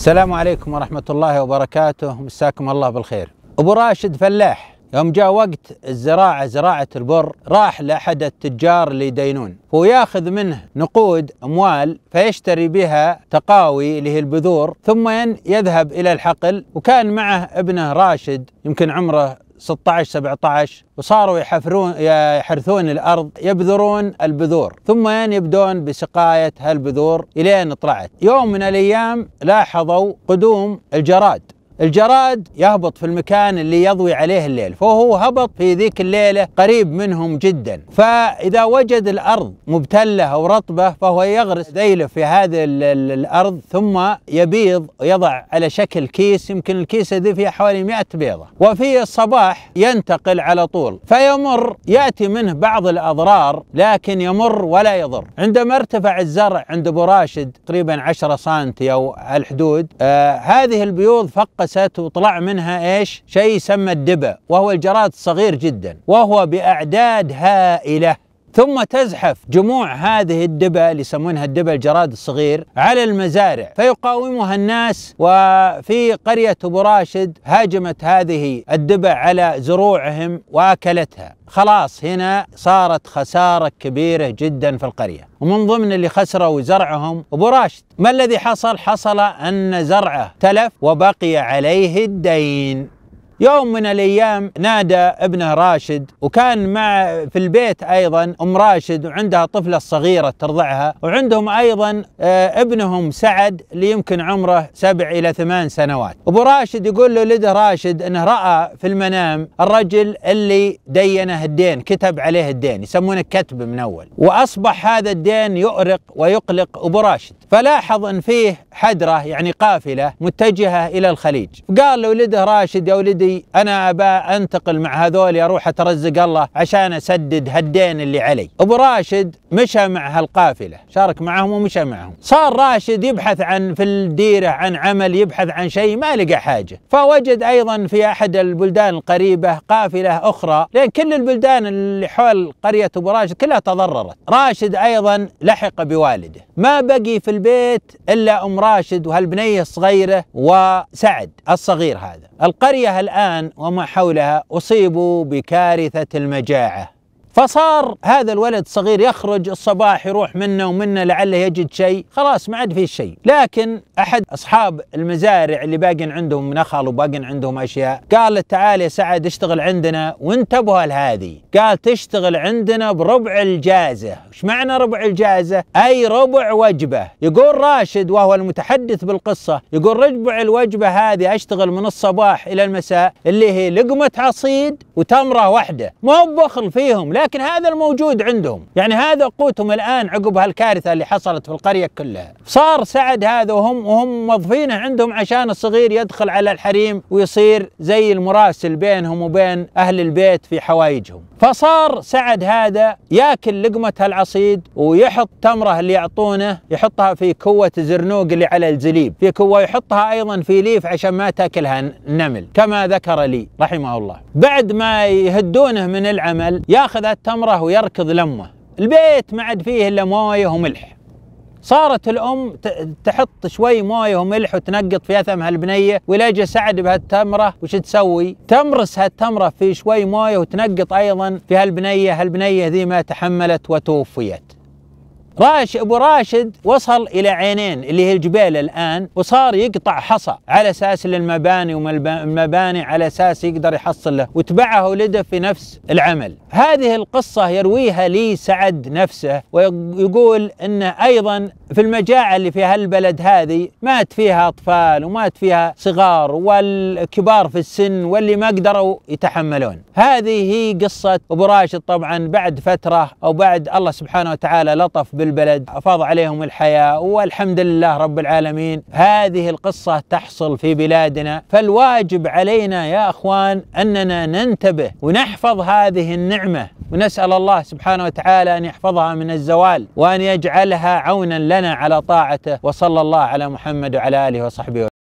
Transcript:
السلام عليكم ورحمة الله وبركاته مساكم الله بالخير أبو راشد فلاح يوم جاء وقت الزراعة زراعة البر راح لأحد التجار اللي يدينون هو ياخذ منه نقود أموال فيشتري بها تقاوي اللي هي البذور ثم يذهب إلى الحقل وكان معه ابنه راشد يمكن عمره 16 17 وصاروا يحفرون يحرثون الارض يبذرون البذور ثم يبدون بسقايه هالبذور الين طلعت يوم من الايام لاحظوا قدوم الجراد الجراد يهبط في المكان اللي يضوي عليه الليل فهو هبط في ذيك الليلة قريب منهم جدا فإذا وجد الأرض مبتلة أو رطبة فهو يغرس ذيله في هذه الأرض ثم يبيض ويضع على شكل كيس يمكن الكيسة ذي فيها حوالي 100 بيضة وفي الصباح ينتقل على طول فيمر يأتي منه بعض الأضرار لكن يمر ولا يضر عندما ارتفع الزرع عند أبو راشد تقريبا 10 سم أو على الحدود آه هذه البيوض فقس الجراسات وطلع منها ايش؟ شيء يسمى الدبا وهو الجراد صغير جدا وهو باعداد هائله ثم تزحف جموع هذه اللي يسمونها الدبة الجراد الصغير على المزارع فيقاومها الناس وفي قرية أبو راشد هاجمت هذه الدبة على زروعهم وأكلتها خلاص هنا صارت خسارة كبيرة جدا في القرية ومن ضمن اللي خسروا زرعهم أبو راشد ما الذي حصل؟ حصل أن زرعه تلف وبقي عليه الدين يوم من الايام نادى ابنه راشد وكان مع في البيت ايضا ام راشد وعندها طفله صغيره ترضعها وعندهم ايضا آه، ابنهم سعد اللي يمكن عمره سبع الى ثمان سنوات ابو راشد يقول له لده راشد انه راى في المنام الرجل اللي دينه الدين كتب عليه الدين يسمونه كتب من اول واصبح هذا الدين يؤرق ويقلق ابو راشد فلاحظ ان فيه حدرة يعني قافلة متجهة إلى الخليج قال لولده راشد يا ولدي أنا أبا أنتقل مع هذول أروح أترزق الله عشان أسدد هالدين اللي علي أبو راشد مشى مع هالقافلة شارك معهم ومشى معهم صار راشد يبحث عن في الديرة عن عمل يبحث عن شيء ما لقى حاجة فوجد أيضا في أحد البلدان القريبة قافلة أخرى لأن كل البلدان اللي حول قرية أبو راشد كلها تضررت راشد أيضا لحق بوالده ما بقي في البيت إلا أم راشد وهالبنية الصغيرة وسعد الصغير هذا القرية الآن وما حولها أصيبوا بكارثة المجاعة فصار هذا الولد الصغير يخرج الصباح يروح منه ومنه لعله يجد شيء خلاص ما عاد فيه شيء لكن أحد أصحاب المزارع اللي باقين عندهم نخل وباقين عندهم أشياء قال تعال يا سعد اشتغل عندنا وانتبهوا لهذه قال تشتغل عندنا بربع الجازة ايش معنى ربع الجازة أي ربع وجبة يقول راشد وهو المتحدث بالقصة يقول ربع الوجبة هذه أشتغل من الصباح إلى المساء اللي هي لقمة عصيد وتمرة واحدة ما هو بخل فيهم لا لكن هذا الموجود عندهم يعني هذا قوتهم الآن عقب هالكارثة اللي حصلت في القرية كلها صار سعد هذا وهم وهم موظفينه عندهم عشان الصغير يدخل على الحريم ويصير زي المراسل بينهم وبين أهل البيت في حوائجهم فصار سعد هذا ياكل لقمة العصيد ويحط تمره اللي يعطونه يحطها في كوة زرنوق اللي على الزليب في كوة يحطها أيضا في ليف عشان ما تاكلها النمل كما ذكر لي رحمه الله بعد ما يهدونه من العمل ياخذ ثلاث تمره ويركض لامه البيت ما عاد فيه الا مويه وملح صارت الام تحط شوي مويه وملح وتنقط في البنيه هالبنيه جاء سعد بهالتمره وش تسوي؟ تمرس هالتمره في شوي مويه وتنقط ايضا في هالبنيه، هالبنيه ذي ما تحملت وتوفيت. راش ابو راشد وصل الى عينين اللي هي الجبال الان وصار يقطع حصى على اساس للمباني والمباني على اساس يقدر يحصل له وتبعه ولده في نفس العمل هذه القصه يرويها لي سعد نفسه ويقول انه ايضا في المجاعه اللي في هالبلد هذه مات فيها اطفال ومات فيها صغار والكبار في السن واللي ما قدروا يتحملون هذه هي قصه ابو راشد طبعا بعد فتره او بعد الله سبحانه وتعالى لطف بال البلد أفاض عليهم الحياة والحمد لله رب العالمين هذه القصة تحصل في بلادنا فالواجب علينا يا أخوان أننا ننتبه ونحفظ هذه النعمة ونسأل الله سبحانه وتعالى أن يحفظها من الزوال وأن يجعلها عونا لنا على طاعته وصلى الله على محمد وعلى آله وصحبه